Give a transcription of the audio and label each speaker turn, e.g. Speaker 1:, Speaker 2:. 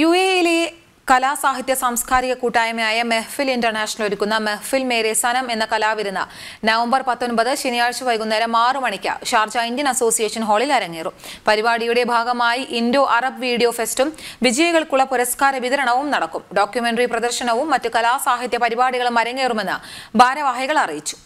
Speaker 1: U എയിലെ കലാസാഹിത്യ സാംസ്കാരിക കൂട്ടായ്മയായ മെഹ്ഫിൽ ഇന്റർനാഷണൽ ഒരുക്കുന്ന മെഹ്ഫിൽ മേരെ സനം എന്ന കലാവിരുന്ന് നവംബർ പത്തൊൻപത് ശനിയാഴ്ച വൈകുന്നേരം ആറു മണിക്ക് ഷാർജ ഇന്ത്യൻ അസോസിയേഷൻ ഹാളിൽ അരങ്ങേറും പരിപാടിയുടെ ഭാഗമായി ഇൻഡോ അറബ് വീഡിയോ ഫെസ്റ്റും വിജയികൾക്കുള്ള പുരസ്കാര വിതരണവും നടക്കും ഡോക്യുമെന്ററി പ്രദർശനവും മറ്റ് കലാസാഹിത്യ പരിപാടികളും അരങ്ങേറുമെന്ന് ഭാരവാഹികൾ അറിയിച്ചു